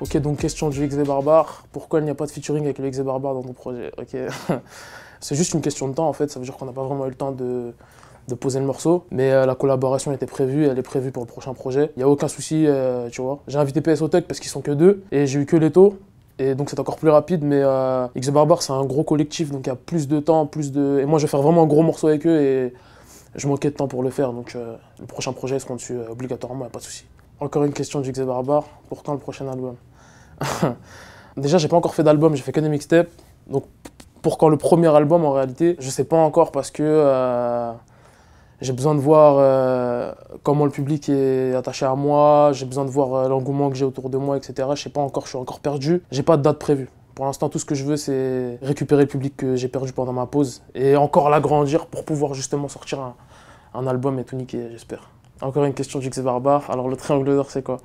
Ok, donc question du XV Barbare. Pourquoi il n'y a pas de featuring avec le XV Barbare dans ton projet Ok. C'est juste une question de temps en fait. Ça veut dire qu'on n'a pas vraiment eu le temps de, de poser le morceau. Mais euh, la collaboration était prévue, elle est prévue pour le prochain projet. Il n'y a aucun souci, euh, tu vois. J'ai invité PSO Tech parce qu'ils sont que deux et j'ai eu que les taux Et donc c'est encore plus rapide, mais euh, X Barbar c'est un gros collectif, donc il y a plus de temps, plus de. Et moi je vais faire vraiment un gros morceau avec eux et je manquais de temps pour le faire, donc euh, le prochain projet ils seront dessus obligatoirement, a pas de souci. Encore une question du X Barbar, Pourtant le prochain album Déjà j'ai pas encore fait d'album, j'ai fait que des mixtapes, donc pour quand le premier album en réalité, je sais pas encore parce que j'ai besoin de voir euh, comment le public est attaché à moi, j'ai besoin de voir euh, l'engouement que j'ai autour de moi, etc. Je sais pas encore, je suis encore perdu. J'ai pas de date prévue. Pour l'instant, tout ce que je veux, c'est récupérer le public que j'ai perdu pendant ma pause et encore l'agrandir pour pouvoir justement sortir un, album et tout niquer, j'espère. Encore une question du Barbar. Alors, le triangle d'or, c'est quoi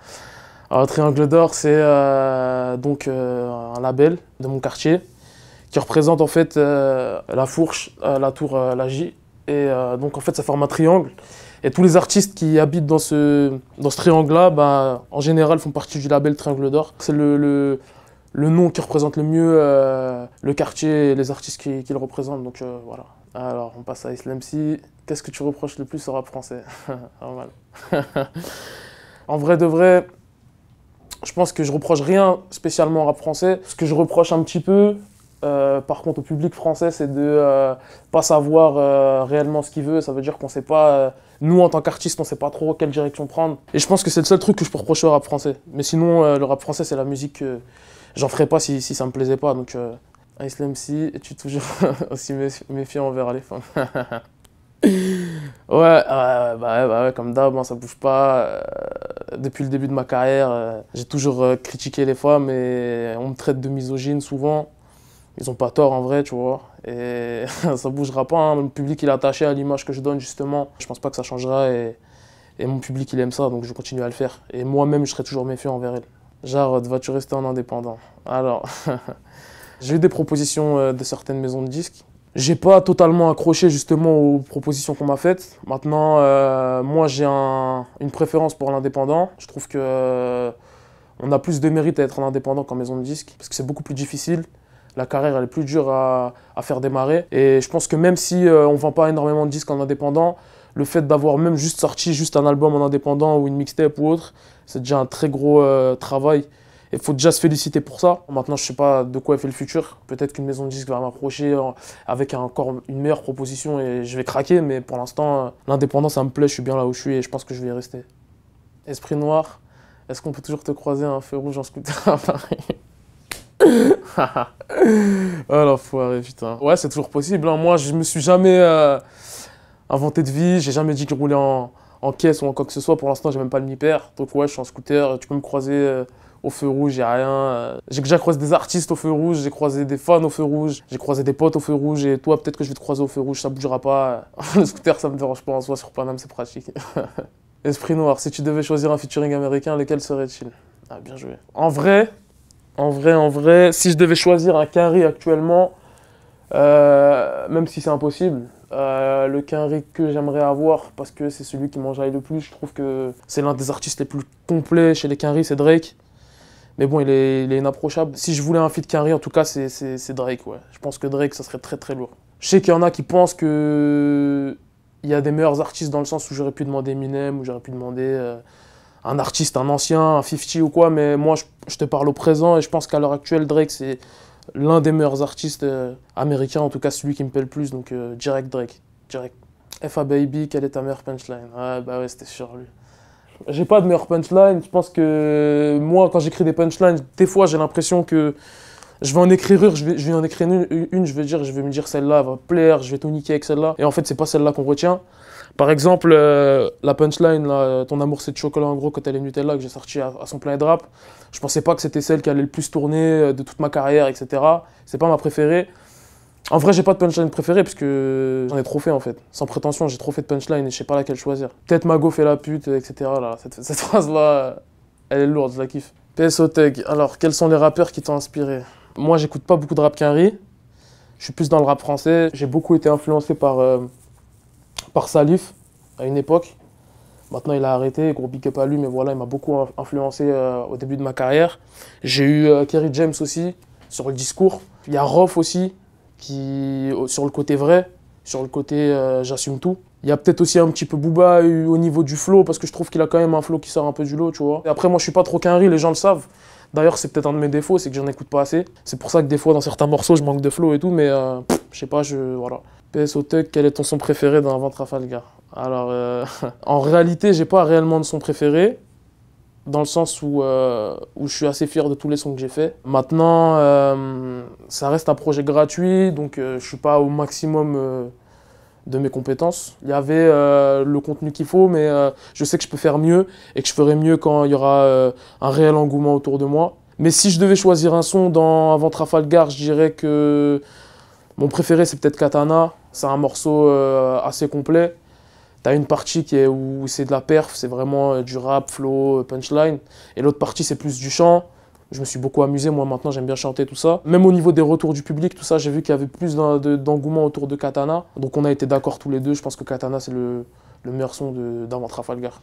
Alors, le triangle d'or, c'est euh, donc un label de mon quartier qui représente en fait la fourche, la tour, la J et euh, donc, en fait, ça forme un triangle. Et tous les artistes qui habitent dans ce, triangle-là, bah, en général, font partie du label Triangle d'Or. C'est le, nom qui représente le mieux euh, le quartier et les artistes qui, qui représentent. Donc euh, voilà. Alors, on passe à Islam Qu'est-ce que tu reproches le plus au rap français en vrai de vrai, je pense que je reproche rien spécialement au rap français. Ce que je reproche un petit peu, euh, par contre, au public français, c'est de ne euh, pas savoir euh, réellement ce qu'il veut. Ça veut dire qu'on sait pas, nous en tant qu'artistes, on sait pas trop quelle direction prendre. Et je pense que c'est le seul truc que je peux reprocher au rap français. Mais sinon, le rap français, c'est la musique que j'en ferais pas si, si ça me plaisait pas. Donc, Ice MC, es-tu toujours aussi méfiant envers les femmes Ouais, bah, bah comme d'hab, ça hein, ça bouge pas. depuis le début de ma carrière, j'ai toujours critiqué les femmes et on me traite de misogyne souvent ils ont pas tort en vrai, tu vois. Et ça bougera pas. mon hein. Le public, il est attaché à l'image que je donne, justement. Je pense pas que ça changera. Et, et mon public, il aime ça, donc je continue à le faire. Et moi-même, je serai toujours méfiant envers elle. Jarod, vas-tu rester en indépendant Alors, j'ai eu des propositions euh, de certaines maisons de disques. J'ai pas totalement accroché justement aux propositions qu'on m'a faites. Maintenant, euh, moi j'ai une préférence pour l'indépendant. Je trouve que euh, on a plus de mérite à être en indépendant qu'en maison de disque parce que c'est beaucoup plus difficile la carrière elle est plus dure à, faire démarrer. Et je pense que même si on euh, on vend pas énormément de disques en indépendant, le fait d'avoir même juste sorti juste un album en indépendant ou une mixtape ou autre, c'est déjà un très gros euh, travail. Il faut déjà se féliciter pour ça. Maintenant, je ne sais pas de quoi est fait le futur. Peut-être qu'une maison de disques va m'approcher euh, avec encore une meilleure proposition et je vais craquer. Mais pour l'instant, l'indépendance, ça me plaît. Je suis bien là où je suis et je pense que je vais y rester. Esprit noir, est-ce qu'on peut toujours te croiser un feu rouge en scooter à Paris ah l'enfoiré, putain. Ouais, c'est toujours possible. Hein. Moi, je me suis jamais euh, inventé de vie. J'ai jamais dit que je roulais en, caisse ou en quoi que ce soit. Pour l'instant, j'ai même pas le mi Donc ouais, je suis en scooter. Tu peux me croiser euh, au feu rouge, j'ai rien. Euh. J'ai déjà croisé des artistes au feu rouge. J'ai croisé des fans au feu rouge. J'ai croisé des potes au feu rouge. Et toi, peut-être que je vais te croiser au feu rouge. Ça bougera pas. le scooter, ça me dérange pas en soi. Sur Paname, c'est pratique. Esprit noir, si tu devais choisir un featuring américain, lequel serait-il Ah, bien joué. En vrai, en vrai, en vrai, si je devais choisir un quinri actuellement, euh, même si c'est impossible, euh, le quinri que j'aimerais avoir, parce que c'est celui qui m'enjaille le plus, je trouve que c'est l'un des artistes les plus complets chez les quinri, c'est Drake. Mais bon, il est, inapprochable. Si je voulais un feat quinri, en tout cas, c'est Drake, ouais. Je pense que Drake, ça serait très très lourd. Je sais qu'il y en a qui pensent que il y a des meilleurs artistes dans le sens où j'aurais pu demander Eminem, où j'aurais pu demander... Euh, un artiste, un ancien, un 50 ou quoi, mais moi je, te parle au présent et je pense qu'à l'heure actuelle, Drake c'est l'un des meilleurs artistes euh, américains, en tout cas celui qui me plaît le plus, donc euh, direct Drake, direct. FA Baby, quelle est ta meilleure punchline Ouais, ah, bah ouais, c'était sur lui. J'ai pas de meilleure punchline, je pense que moi quand j'écris des punchlines, des fois j'ai l'impression que je vais en écrire une, je vais, une, je dire, je vais me dire celle-là va plaire, je vais tout niquer avec celle-là. Et en fait, c'est pas celle-là qu'on retient. Par exemple, euh, la punchline, ton amour c'est de chocolat en gros quand elle est Nutella que j'ai sorti à, son plein de rap. Je pensais pas que c'était celle qui allait le plus tourner euh, de toute ma carrière, etc. C'est pas ma préférée. En vrai, j'ai pas de punchline préférée puisque j'en ai trop fait en fait. Sans prétention, j'ai trop fait de punchline et je sais pas laquelle choisir. Peut-être Mago fait la pute, etc. cette, phrase là, elle est lourde, je la kiffe. PSO Tech, alors quels sont les rappeurs qui t'ont inspiré moi, j'écoute pas beaucoup de rap Kenry. Je suis plus dans le rap français. J'ai beaucoup été influencé par, euh, par Salif à une époque. Maintenant, il a arrêté, gros big up à lui, mais voilà, il m'a beaucoup influencé euh, au début de ma carrière. J'ai eu euh, Kerry James aussi, sur le discours. Il y a Rof aussi, qui, sur le côté vrai, sur le côté j'assume tout. Il y a peut-être aussi un petit peu Booba au niveau du flow, parce que je trouve qu'il a quand même un flow qui sort un peu du lot, tu vois. Et après, moi, je suis pas trop qu'un les gens le savent. D'ailleurs, c'est peut-être un de mes défauts, c'est que j'en écoute pas assez. C'est pour ça que des fois, dans certains morceaux, je manque de flow et tout, mais euh, je sais pas, je. Voilà. PS quel est ton son préféré dans Avant Trafalgar Alors, euh, en réalité, j'ai pas réellement de son préféré, dans le sens où, euh, où je suis assez fier de tous les sons que j'ai faits. Maintenant, ça reste un projet gratuit, donc je suis pas au maximum de mes compétences. Il y avait euh, le contenu qu'il faut, mais euh, je sais que je peux faire mieux et que je ferai mieux quand il y aura euh, un réel engouement autour de moi. Mais si je devais choisir un son dans Avant Trafalgar, je dirais que mon préféré c'est peut-être Katana. C'est un morceau assez complet. T'as une partie qui est où c'est de la perf, c'est vraiment du rap, flow, punchline. Et l'autre partie c'est plus du chant je me suis beaucoup amusé. Moi, maintenant, j'aime bien chanter tout ça. Même au niveau des retours du public, tout ça, j'ai vu qu'il y avait plus d'engouement autour de Katana. Donc, on a été d'accord tous les deux. Je pense que Katana, c'est le, le meilleur son d'Avant Trafalgar.